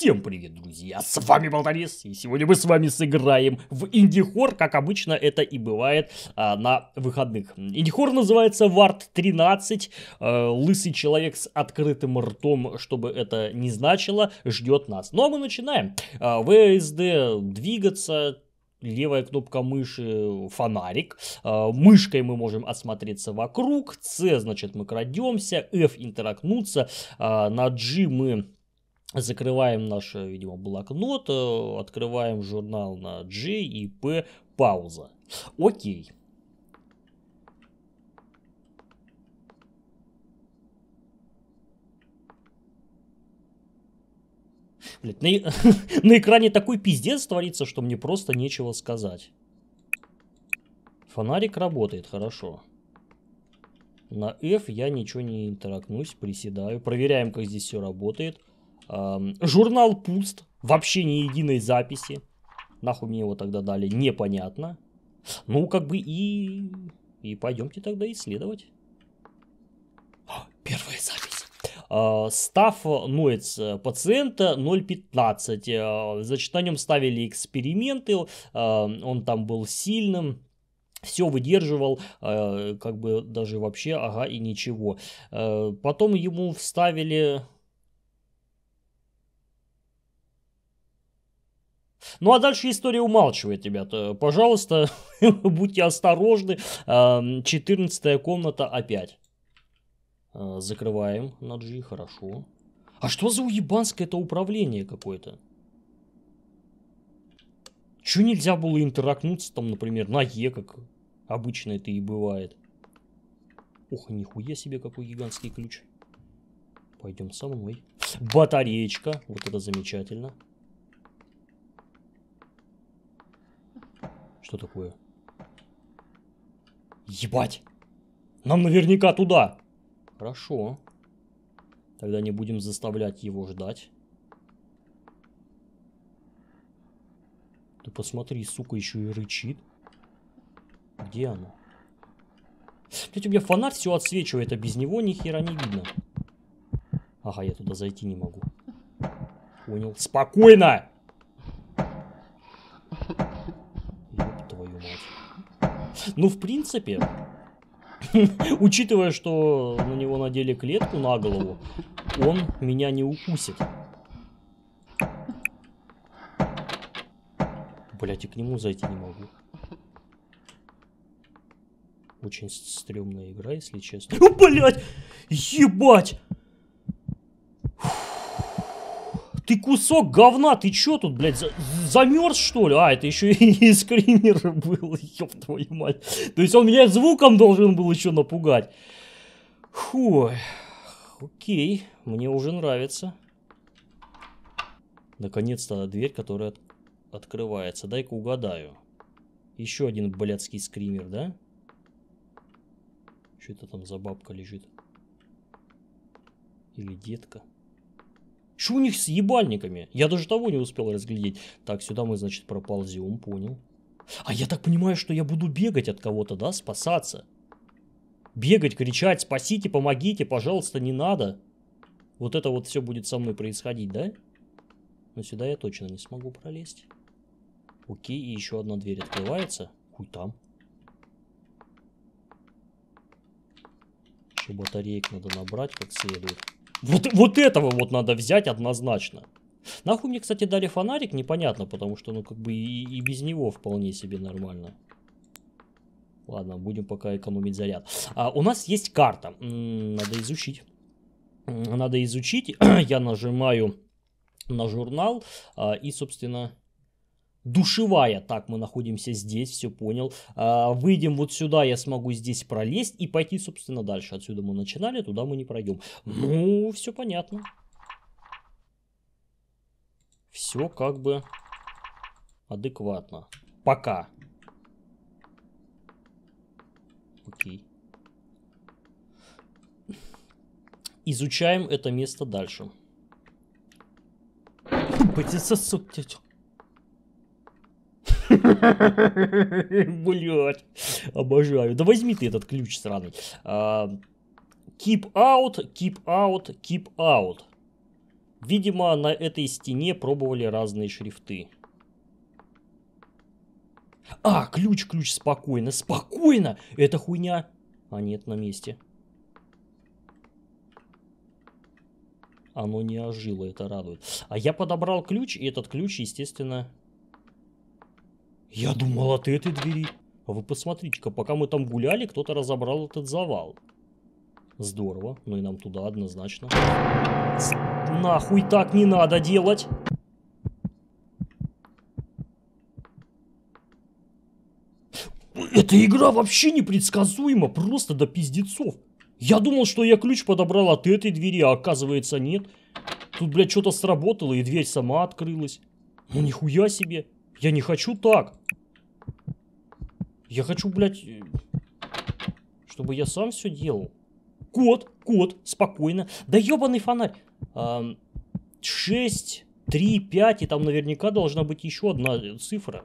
Всем привет, друзья! С вами Болтарис, и сегодня мы с вами сыграем в инди-хор, как обычно это и бывает а, на выходных. Инди-хор называется Вард 13. А, лысый человек с открытым ртом, чтобы это не значило, ждет нас. Ну а мы начинаем. А, ВСД двигаться, левая кнопка мыши фонарик, а, мышкой мы можем осмотреться вокруг, С значит мы крадемся, F интеракнуться, а, на G мы Закрываем наш, э, видимо, блокнот, э, открываем журнал на J и P, пауза. Окей. Блядь, на, на экране такой пиздец творится, что мне просто нечего сказать. Фонарик работает хорошо. На F я ничего не интеракнусь, приседаю. Проверяем, как здесь все работает. Журнал пуст, вообще ни единой записи. Нахуй мне его тогда дали, непонятно. Ну, как бы и... И пойдемте тогда исследовать. О, а, первая запись. А, став Ноец ну, пациента 0.15. А, значит, на нем ставили эксперименты. Он там был сильным все выдерживал, как бы даже вообще, ага, и ничего. Потом ему вставили Ну а дальше история умалчивает, ребят. Пожалуйста, будьте осторожны. 14 эм, комната опять. Э, закрываем на G, хорошо. А что за уебанское это управление какое-то? Чего нельзя было интеракнуться там, например, на Е, как обычно это и бывает? Ух, нихуя себе, какой гигантский ключ. Пойдем со мной. Батареечка, вот это замечательно. Что такое? Ебать! Нам наверняка туда! Хорошо. Тогда не будем заставлять его ждать. Ты посмотри, сука, еще и рычит. Где она? Блять, у меня фонарь все отсвечивает, а без него ни хера не видно. Ага, я туда зайти не могу. Понял. Спокойно! Ну, в принципе, учитывая, что на него надели клетку на голову, он меня не укусит. Блять, и к нему зайти не могу. Очень стрёмная игра, если честно. О, блять! Ебать! Ты кусок говна, ты чё тут, блядь, за замерз что ли? А, это еще и скример был, ёб твою мать. То есть он меня звуком должен был еще напугать. Фу, окей, мне уже нравится. Наконец-то дверь, которая от открывается. Дай-ка угадаю. Еще один блядский скример, да? Что это там за бабка лежит? Или детка? Что у них с ебальниками? Я даже того не успел разглядеть. Так, сюда мы, значит, проползем, понял. А я так понимаю, что я буду бегать от кого-то, да, спасаться? Бегать, кричать, спасите, помогите, пожалуйста, не надо. Вот это вот все будет со мной происходить, да? Но сюда я точно не смогу пролезть. Окей, и еще одна дверь открывается. Хуй там. Еще батареек надо набрать как следует. Вот, вот этого вот надо взять однозначно. Нахуй мне, кстати, дали фонарик, непонятно, потому что, ну, как бы и, и без него вполне себе нормально. Ладно, будем пока экономить заряд. А, у нас есть карта. Надо изучить. Надо изучить. Я нажимаю на журнал а, и, собственно, душевая. Так, мы находимся здесь, все понял. А, выйдем вот сюда, я смогу здесь пролезть и пойти, собственно, дальше. Отсюда мы начинали, туда мы не пройдем. Ну, все понятно. Все как бы адекватно. Пока. Окей. Изучаем это место дальше. Блин, засунь, Блять, обожаю. Да возьми ты этот ключ сраный. А, keep out, keep out, keep out. Видимо, на этой стене пробовали разные шрифты. А, ключ, ключ, спокойно, спокойно. Это хуйня. А нет, на месте. Оно не ожило, это радует. А я подобрал ключ, и этот ключ, естественно, я думал от этой двери. А вы посмотрите-ка, пока мы там гуляли, кто-то разобрал этот завал. Здорово. Ну и нам туда однозначно. Нахуй так не надо делать! Эта игра вообще непредсказуема, просто до пиздецов. Я думал, что я ключ подобрал от этой двери, а оказывается нет. Тут, блядь, что-то сработало, и дверь сама открылась. Ну нихуя себе, я не хочу так. Я хочу, блядь, э, чтобы я сам все делал. Кот, кот, спокойно. Да ебаный фонарь. Эм, 6, 3, 5, и там наверняка должна быть еще одна э, цифра.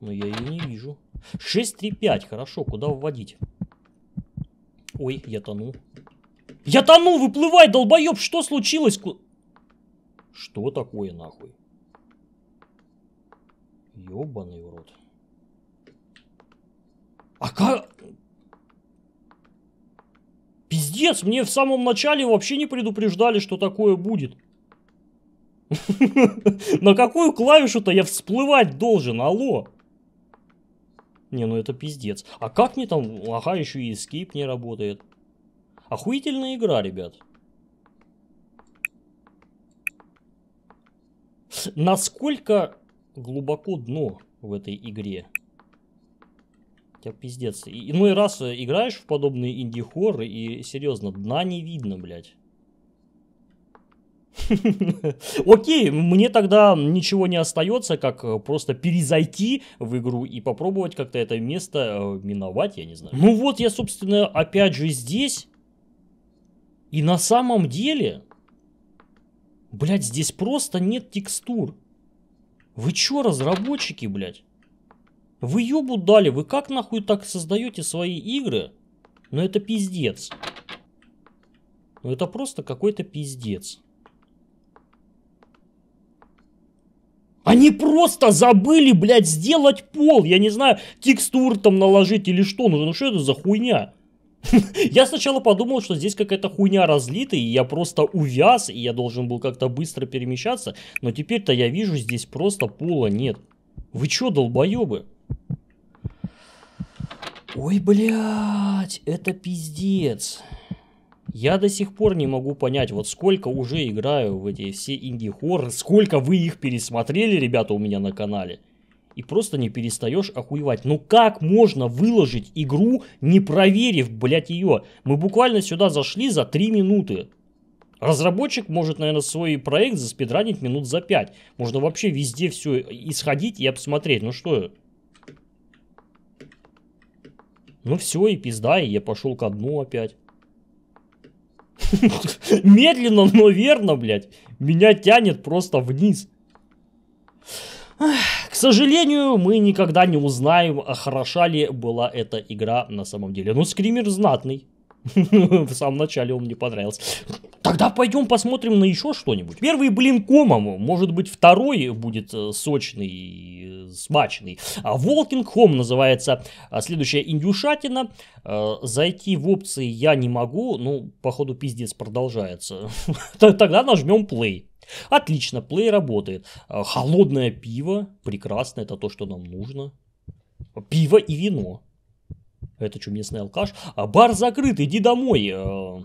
Но я ее не вижу. 6, 3, 5, хорошо, куда вводить? Ой, я тону. Я тону, выплывай, долбоеб, что случилось? Что такое нахуй? Ёбаный урод. А как... Пиздец, мне в самом начале вообще не предупреждали, что такое будет. На какую клавишу-то я всплывать должен, алло? Не, ну это пиздец. А как мне там... Ага, еще и Escape не работает. Охуительная игра, ребят. Насколько глубоко дно в этой игре. Тебя пиздец. И, ну и раз э, играешь в подобные инди-хорры, и серьезно, дна не видно, блядь. Окей, мне тогда ничего не остается, как э, просто перезайти в игру и попробовать как-то это место э, миновать, я не знаю. Ну вот я, собственно, опять же здесь. И на самом деле, блядь, здесь просто нет текстур. Вы чё, разработчики, блядь? Вы ёбу дали, вы как нахуй так создаете свои игры? Ну это пиздец. Ну это просто какой-то пиздец. Они просто забыли, блядь, сделать пол. Я не знаю, текстур там наложить или что. Ну, ну что это за хуйня? Я сначала подумал, что здесь какая-то хуйня разлита, и я просто увяз, и я должен был как-то быстро перемещаться. Но теперь-то я вижу, здесь просто пола нет. Вы чё, долбоёбы? Ой, блядь, это пиздец. Я до сих пор не могу понять, вот сколько уже играю в эти все инди-хорроры, сколько вы их пересмотрели, ребята, у меня на канале и просто не перестаешь охуевать. Ну как можно выложить игру, не проверив, блядь, ее? Мы буквально сюда зашли за 3 минуты. Разработчик может, наверное, свой проект заспидранить минут за 5. Можно вообще везде все исходить и обсмотреть. Ну что? Ну все, и пизда, и я пошел ко дну опять. Медленно, но верно, блядь. Меня тянет просто вниз. Ах сожалению, мы никогда не узнаем, хороша ли была эта игра на самом деле. Ну, скример знатный. В самом начале он мне понравился. Тогда пойдем посмотрим на еще что-нибудь. Первый блин комом, может быть второй будет э, сочный и э, смачный. А Walking Home называется а следующая индюшатина. Э, зайти в опции я не могу, ну походу пиздец продолжается. Тогда нажмем play. Отлично, плей работает. А, холодное пиво, прекрасно, это то, что нам нужно. Пиво и вино. Это что, местный алкаш? А бар закрыт, иди домой. А,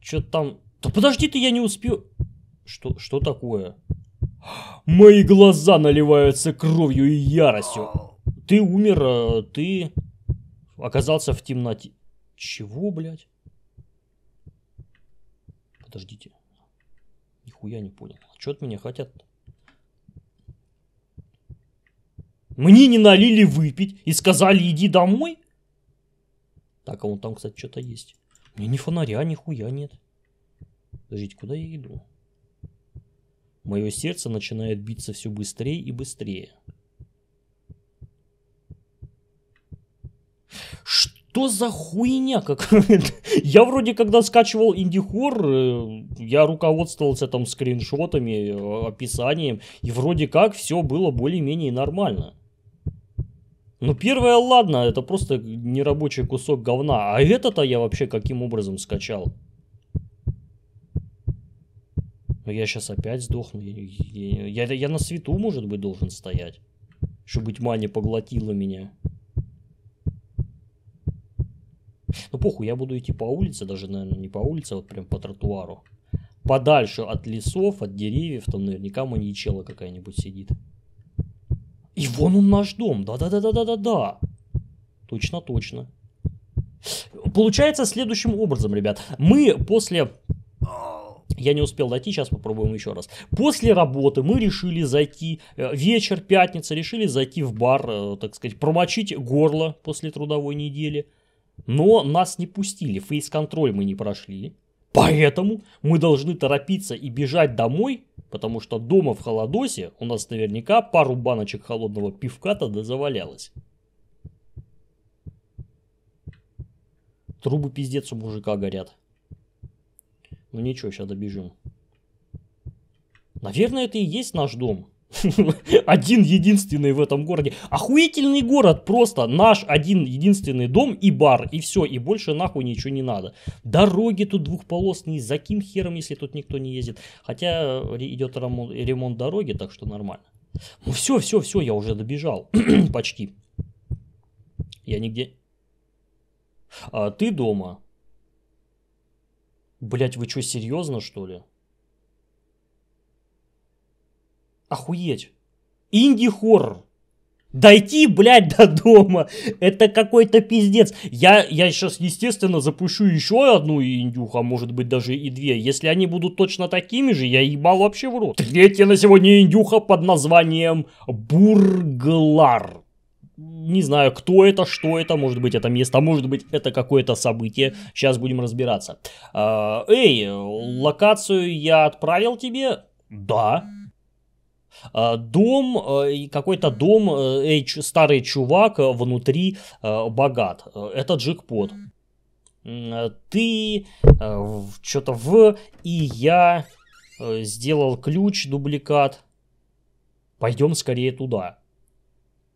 что там? Да подожди ты, я не успел. Что, что такое? Мои глаза наливаются кровью и яростью. Ты умер, а, ты оказался в темноте. Чего, блядь? Подождите нихуя не понял. Что от меня хотят Мне не налили выпить и сказали, иди домой? Так, а вон там, кстати, что-то есть. Мне ни фонаря, ни нет. Подождите, куда я иду? Мое сердце начинает биться все быстрее и быстрее. Что? что за хуйня какая-то? Я вроде, когда скачивал инди-хор, э, я руководствовался там скриншотами, э, описанием, и вроде как все было более-менее нормально. Ну, первое, ладно, это просто нерабочий кусок говна, а это-то я вообще каким образом скачал? Ну, я сейчас опять сдохну. Я, я, я на свету, может быть, должен стоять, чтобы тьма не поглотила меня. Ну, похуй, я буду идти по улице, даже, наверное, не по улице, а вот прям по тротуару. Подальше от лесов, от деревьев, там наверняка маньячела какая-нибудь сидит. И вон он наш дом, да-да-да-да-да-да. да, Точно, точно. Получается следующим образом, ребят. Мы после я не успел дойти, сейчас попробуем еще раз. После работы мы решили зайти, э, вечер, пятница, решили зайти в бар, э, так сказать, промочить горло после трудовой недели. Но нас не пустили, фейс-контроль мы не прошли. Поэтому мы должны торопиться и бежать домой, потому что дома в холодосе у нас наверняка пару баночек холодного пивка тогда завалялось. Трубы пиздец у мужика горят. Ну ничего, сейчас добежим. Наверное, это и есть наш дом. Один единственный в этом городе. Охуительный город просто. Наш один единственный дом и бар. И все. И больше нахуй ничего не надо. Дороги тут двухполосные. За ким хером, если тут никто не ездит. Хотя э, идет ремонт, ремонт дороги, так что нормально. Ну все, все, все. Я уже добежал. Почти. Я нигде... А ты дома? Блять, вы что, серьезно что ли? Охуеть. Инди-хоррор. Дойти, блядь, до дома. Это какой-то пиздец. Я, я сейчас, естественно, запущу еще одну индюху, а может быть даже и две. Если они будут точно такими же, я ебал вообще в рот. Третья на сегодня индюха под названием Бурглар. Не знаю, кто это, что это, может быть, это место, а может быть, это какое-то событие. Сейчас будем разбираться. А, эй, локацию я отправил тебе? Да. А, дом, э, какой-то дом, э, старый чувак э, внутри богат. Это джекпот. Ты что-то в, и я сделал ключ, дубликат. Пойдем скорее туда.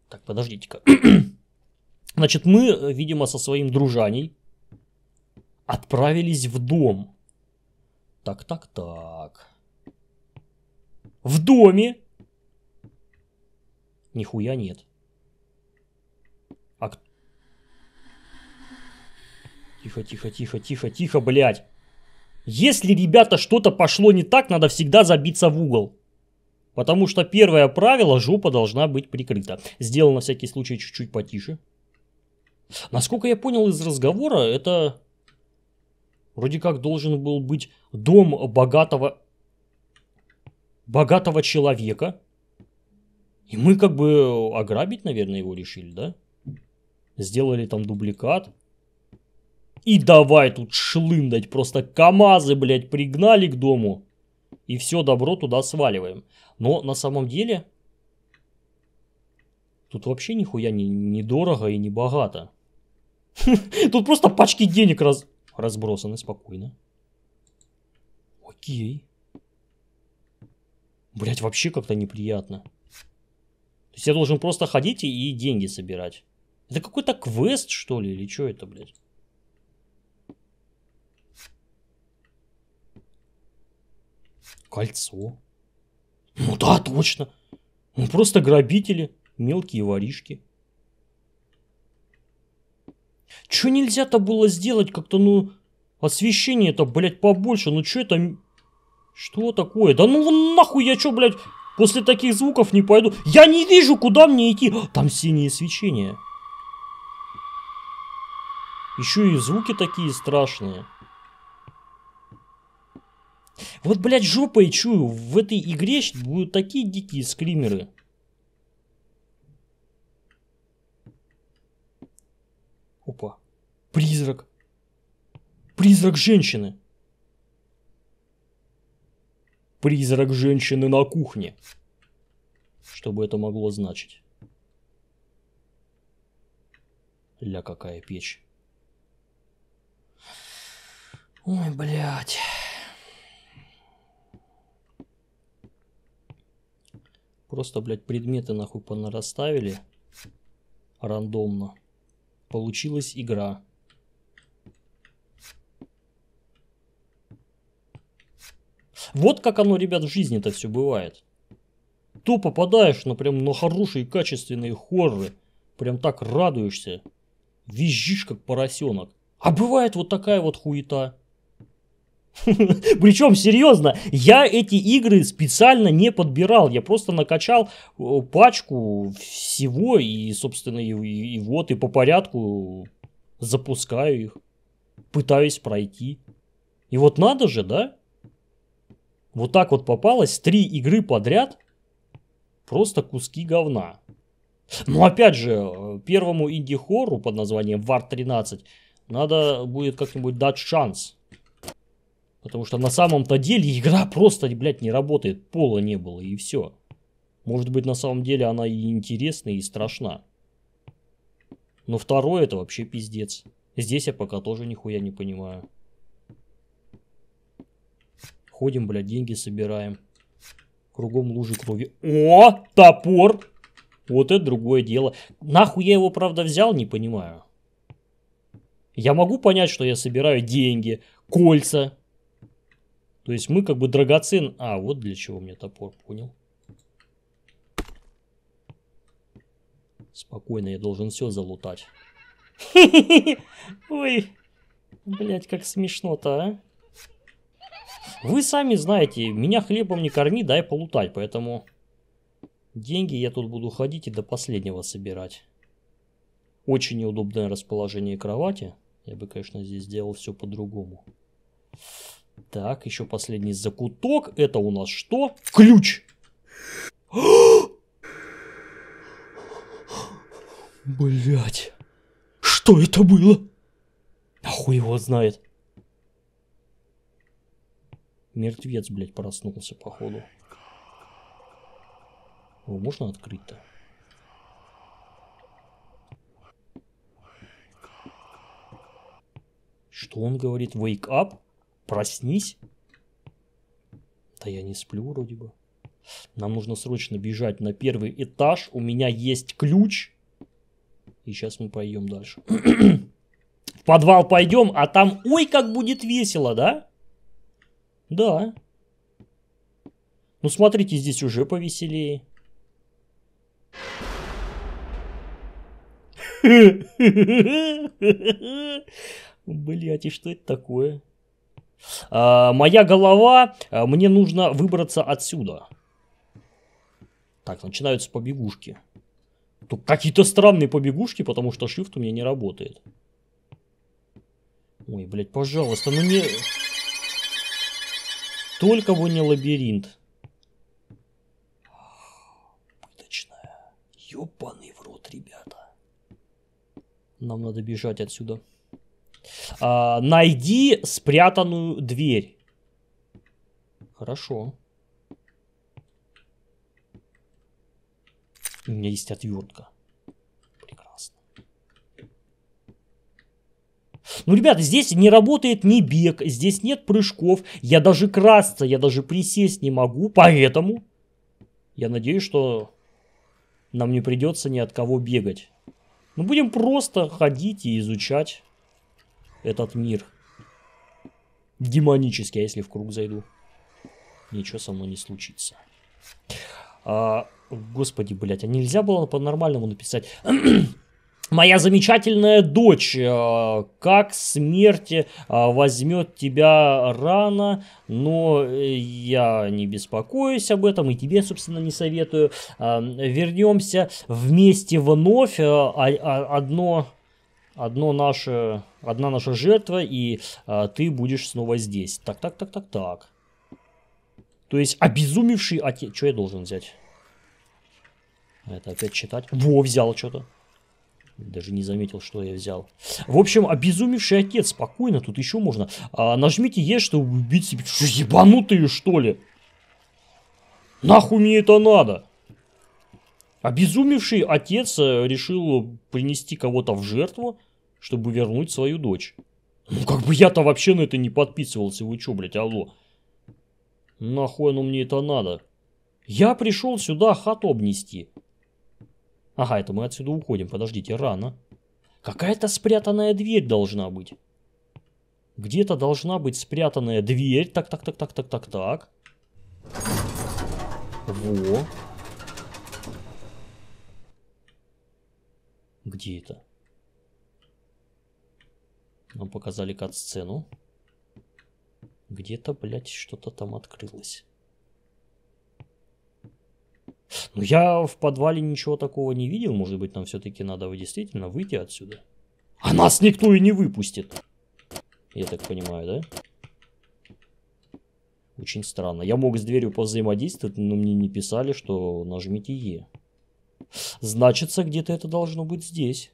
Так, подождите-ка. Значит, мы, видимо, со своим дружаней отправились в дом. Так, так, так. В доме Нихуя нет. А... Тихо, тихо, тихо, тихо, тихо, блядь. Если, ребята, что-то пошло не так, надо всегда забиться в угол. Потому что первое правило, жопа должна быть прикрыта. Сделал на всякий случай чуть-чуть потише. Насколько я понял из разговора, это вроде как должен был быть дом богатого, богатого человека. И мы как бы ограбить, наверное, его решили, да? Сделали там дубликат. И давай тут шлындать. Просто КАМАЗы, блядь, пригнали к дому. И все добро туда сваливаем. Но на самом деле... Тут вообще нихуя не, не дорого и не богато. Тут просто пачки денег раз... разбросаны спокойно. Окей. Блять, вообще как-то неприятно есть я должен просто ходить и деньги собирать. Это какой-то квест, что ли, или что это, блядь? Кольцо. Ну да, точно. Ну просто грабители, мелкие воришки. Чё нельзя-то было сделать как-то, ну, освещение-то, блядь, побольше? Ну чё это... Что такое? Да ну нахуй я чё, блядь... После таких звуков не пойду. Я не вижу, куда мне идти. Там синее свечение. Еще и звуки такие страшные. Вот, блядь, жопой чую. В этой игре будут такие дикие скримеры. Опа. Призрак. Призрак женщины. Призрак женщины на кухне. Что бы это могло значить? Ля какая печь. Ой, блядь. Просто, блядь, предметы нахуй понараставили рандомно. Получилась игра. Вот как оно, ребят, в жизни-то все бывает. То попадаешь на прям на хорошие качественные хорры, прям так радуешься, визжишь как поросенок. А бывает вот такая вот хуета. Причем, серьезно, я эти игры специально не подбирал. Я просто накачал э, пачку всего и, собственно, и, и, и вот, и по порядку запускаю их. Пытаюсь пройти. И вот надо же, да? Вот так вот попалось три игры подряд. Просто куски говна. Но ну, опять же, э, первому инди хору под названием War 13 надо будет как-нибудь дать шанс. Потому что на самом-то деле игра просто, блядь, не работает. Пола не было и все. Может быть, на самом деле она и интересна, и страшна. Но второе это вообще пиздец. Здесь я пока тоже нихуя не понимаю. Ходим, блядь, деньги собираем. Кругом лужи крови. О, топор! Вот это другое дело. Нахуй я его, правда, взял, не понимаю. Я могу понять, что я собираю деньги, кольца. То есть мы как бы драгоцен... А, вот для чего мне топор, понял. Спокойно, я должен все залутать. Ой, блядь, как смешно-то, а? Вы сами знаете, меня хлебом не корми, дай полутать, поэтому деньги я тут буду ходить и до последнего собирать. Очень неудобное расположение кровати. Я бы, конечно, здесь сделал все по-другому. Так, еще последний закуток. Это у нас что? Ключ! Блять. Что это было? Нахуй его знает. Мертвец, блядь, проснулся, походу. Его можно открыть-то? Что он говорит? Wake up? Проснись? Да я не сплю вроде бы. Нам нужно срочно бежать на первый этаж. У меня есть ключ. И сейчас мы пойдем дальше. В подвал пойдем, а там, ой, как будет весело, да? Да. Ну смотрите, здесь уже повеселее. Блять, и что это такое? А, моя голова, а, мне нужно выбраться отсюда. Так, начинаются побегушки. Тут какие-то странные побегушки, потому что shift у меня не работает. Ой, блядь, пожалуйста, ну не... Только бы не лабиринт. Пыточная. Ёбаный в рот, ребята. Нам надо бежать отсюда. А, найди спрятанную дверь. Хорошо. У меня есть отвертка. Ну, ребята, здесь не работает ни бег, здесь нет прыжков. Я даже красться, я даже присесть не могу. Поэтому я надеюсь, что нам не придется ни от кого бегать. Мы будем просто ходить и изучать этот мир. демонически, а если в круг зайду? Ничего со мной не случится. А, господи, блядь, а нельзя было по-нормальному написать? Моя замечательная дочь, э, как смерть э, возьмет тебя рано, но э, я не беспокоюсь об этом и тебе, собственно, не советую. Вернемся вместе вновь. А, а, одно одно наше, одна наша жертва, и ты будешь снова здесь. Так, так, так, так, так. То есть обезумевший отец... Что я должен взять? Это опять читать. Во, взял что-то. Даже не заметил, что я взял. В общем, обезумевший отец. Спокойно, тут еще можно. А, нажмите Е, чтобы убить себе. Что, ебанутые, что ли? Нахуй мне это надо? Обезумевший отец э, решил принести кого-то в жертву, чтобы вернуть свою дочь. Ну, как бы я-то вообще на это не подписывался. Вы что, блядь, алло? Нахуй оно мне это надо? Я пришел сюда хату обнести. Ага, это мы отсюда уходим. Подождите, рано. Какая-то спрятанная дверь должна быть. Где-то должна быть спрятанная дверь. Так, так, так, так, так, так, так. Во. Где это? Нам показали кат-сцену. Где-то, блядь, что-то там открылось. Ну, я в подвале ничего такого не видел. Может быть, нам все-таки надо действительно выйти отсюда. А нас никто и не выпустит. Я так понимаю, да? Очень странно. Я мог с дверью повзаимодействовать, но мне не писали, что нажмите Е. Значится, где-то это должно быть здесь.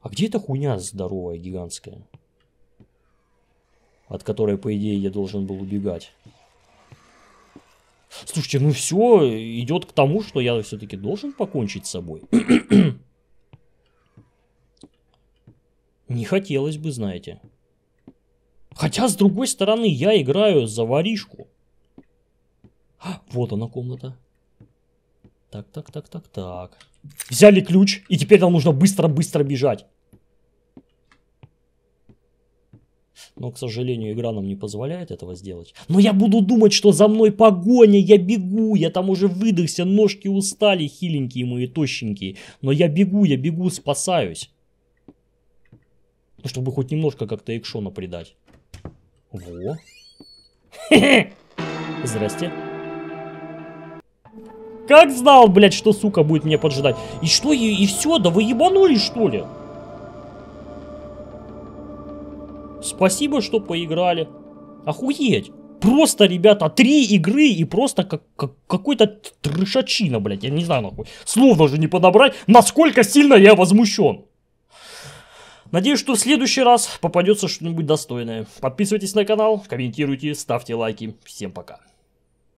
А где эта хуйня здоровая, гигантская? От которой, по идее, я должен был убегать слушайте, ну все идет к тому, что я все-таки должен покончить с собой. Не хотелось бы, знаете. Хотя, с другой стороны, я играю за воришку. А, вот она комната. Так, так, так, так, так. Взяли ключ, и теперь нам нужно быстро-быстро бежать. Но, к сожалению, игра нам не позволяет этого сделать. Но я буду думать, что за мной погоня, я бегу, я там уже выдохся, ножки устали, хиленькие мои, тощенькие. Но я бегу, я бегу, спасаюсь. Ну, чтобы хоть немножко как-то экшона придать. Во. Здрасте. Как знал, блядь, что сука будет меня поджидать? И что, и, и все, да вы ебанули, что ли? Спасибо, что поиграли. Охуеть. Просто, ребята, три игры и просто как, как, какой-то трешачина, блядь. Я не знаю, нахуй. Словно даже не подобрать, насколько сильно я возмущен. Надеюсь, что в следующий раз попадется что-нибудь достойное. Подписывайтесь на канал, комментируйте, ставьте лайки. Всем пока.